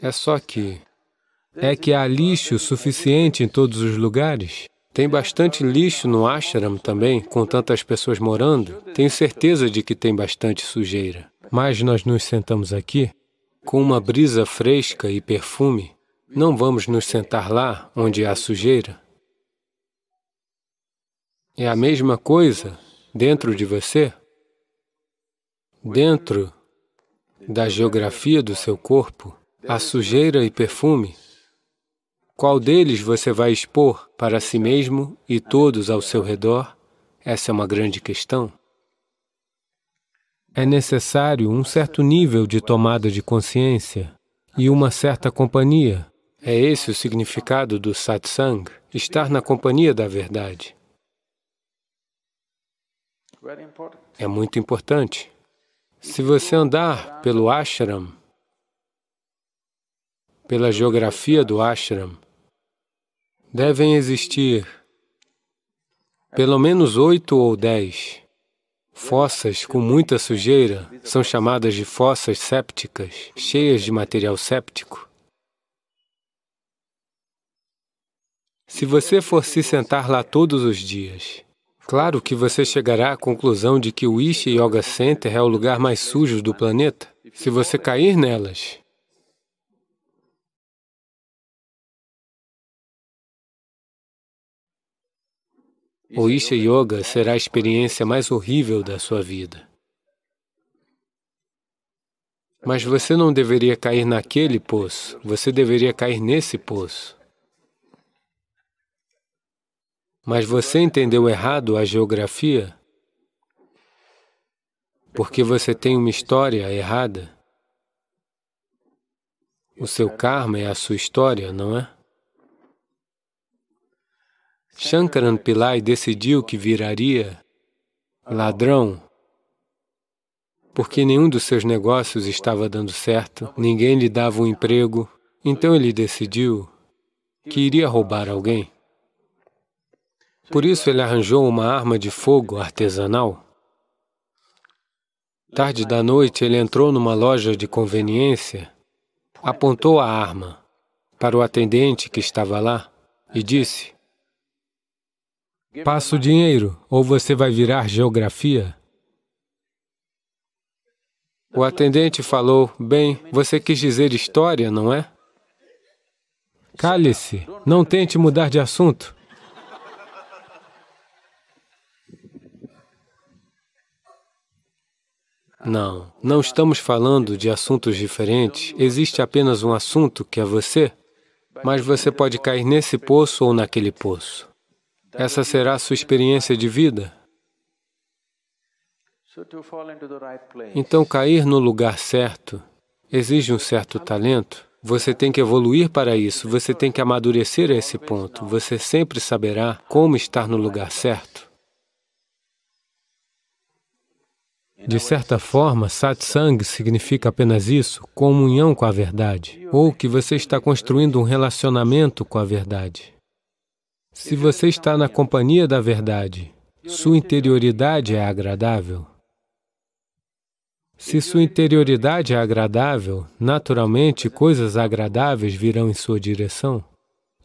É só que é que há lixo suficiente em todos os lugares. Tem bastante lixo no ashram também, com tantas pessoas morando. Tenho certeza de que tem bastante sujeira. Mas nós nos sentamos aqui com uma brisa fresca e perfume. Não vamos nos sentar lá onde há sujeira. É a mesma coisa dentro de você, dentro da geografia do seu corpo a sujeira e perfume, qual deles você vai expor para si mesmo e todos ao seu redor? Essa é uma grande questão. É necessário um certo nível de tomada de consciência e uma certa companhia. É esse o significado do satsang, estar na companhia da verdade. É muito importante. Se você andar pelo ashram, pela geografia do ashram, devem existir pelo menos oito ou dez fossas com muita sujeira, são chamadas de fossas sépticas, cheias de material séptico. Se você for se sentar lá todos os dias, claro que você chegará à conclusão de que o Ishi Yoga Center é o lugar mais sujo do planeta. Se você cair nelas, O Isha Yoga será a experiência mais horrível da sua vida. Mas você não deveria cair naquele poço, você deveria cair nesse poço. Mas você entendeu errado a geografia porque você tem uma história errada. O seu karma é a sua história, não é? Shankaran Pillai decidiu que viraria ladrão porque nenhum dos seus negócios estava dando certo, ninguém lhe dava um emprego, então ele decidiu que iria roubar alguém. Por isso ele arranjou uma arma de fogo artesanal. Tarde da noite, ele entrou numa loja de conveniência, apontou a arma para o atendente que estava lá e disse, Passa o dinheiro, ou você vai virar geografia. O atendente falou, bem, você quis dizer história, não é? Cale-se, não tente mudar de assunto. Não, não estamos falando de assuntos diferentes. Existe apenas um assunto que é você, mas você pode cair nesse poço ou naquele poço. Essa será a sua experiência de vida. Então, cair no lugar certo exige um certo talento. Você tem que evoluir para isso, você tem que amadurecer a esse ponto. Você sempre saberá como estar no lugar certo. De certa forma, satsang significa apenas isso, comunhão com a verdade, ou que você está construindo um relacionamento com a verdade. Se você está na companhia da verdade, sua interioridade é agradável. Se sua interioridade é agradável, naturalmente coisas agradáveis virão em sua direção.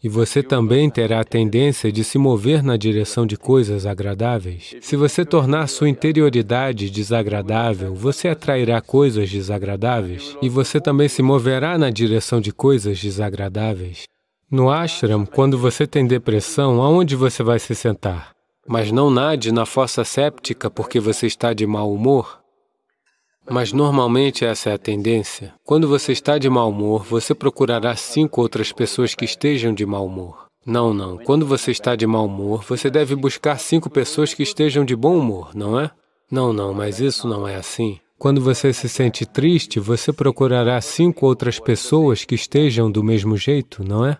E você também terá a tendência de se mover na direção de coisas agradáveis. Se você tornar sua interioridade desagradável, você atrairá coisas desagradáveis e você também se moverá na direção de coisas desagradáveis. No ashram, quando você tem depressão, aonde você vai se sentar? Mas não nade na fossa séptica porque você está de mau humor. Mas normalmente essa é a tendência. Quando você está de mau humor, você procurará cinco outras pessoas que estejam de mau humor. Não, não. Quando você está de mau humor, você deve buscar cinco pessoas que estejam de bom humor, não é? Não, não, mas isso não é assim. Quando você se sente triste, você procurará cinco outras pessoas que estejam do mesmo jeito, não é?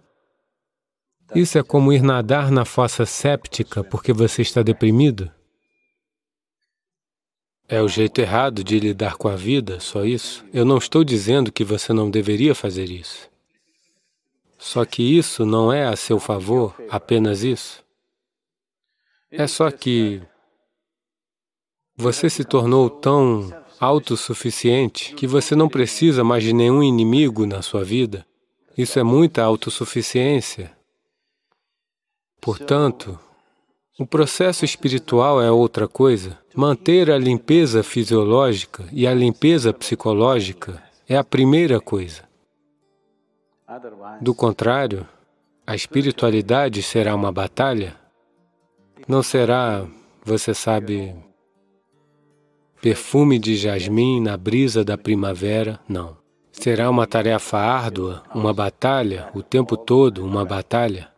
Isso é como ir nadar na fossa séptica porque você está deprimido. É o jeito errado de lidar com a vida, só isso. Eu não estou dizendo que você não deveria fazer isso. Só que isso não é a seu favor, apenas isso. É só que você se tornou tão autossuficiente que você não precisa mais de nenhum inimigo na sua vida. Isso é muita autossuficiência. Portanto, o processo espiritual é outra coisa. Manter a limpeza fisiológica e a limpeza psicológica é a primeira coisa. Do contrário, a espiritualidade será uma batalha. Não será, você sabe, perfume de jasmim na brisa da primavera, não. Será uma tarefa árdua, uma batalha, o tempo todo, uma batalha.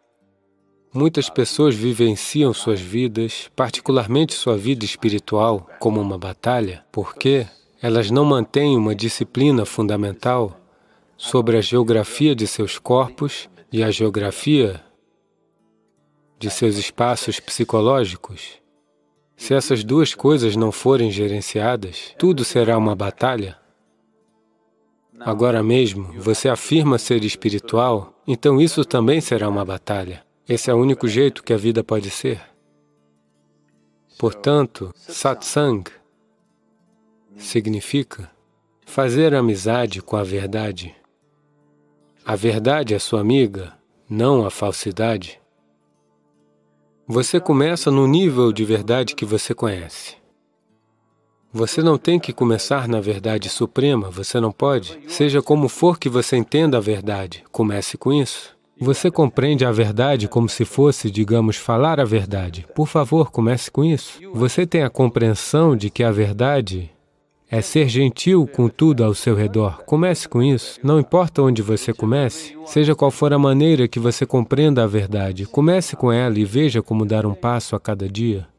Muitas pessoas vivenciam suas vidas, particularmente sua vida espiritual, como uma batalha, porque elas não mantêm uma disciplina fundamental sobre a geografia de seus corpos e a geografia de seus espaços psicológicos. Se essas duas coisas não forem gerenciadas, tudo será uma batalha. Agora mesmo, você afirma ser espiritual, então isso também será uma batalha. Esse é o único jeito que a vida pode ser. Portanto, satsang significa fazer amizade com a verdade. A verdade é sua amiga, não a falsidade. Você começa no nível de verdade que você conhece. Você não tem que começar na verdade suprema, você não pode. Seja como for que você entenda a verdade, comece com isso. Você compreende a verdade como se fosse, digamos, falar a verdade. Por favor, comece com isso. Você tem a compreensão de que a verdade é ser gentil com tudo ao seu redor. Comece com isso. Não importa onde você comece, seja qual for a maneira que você compreenda a verdade, comece com ela e veja como dar um passo a cada dia.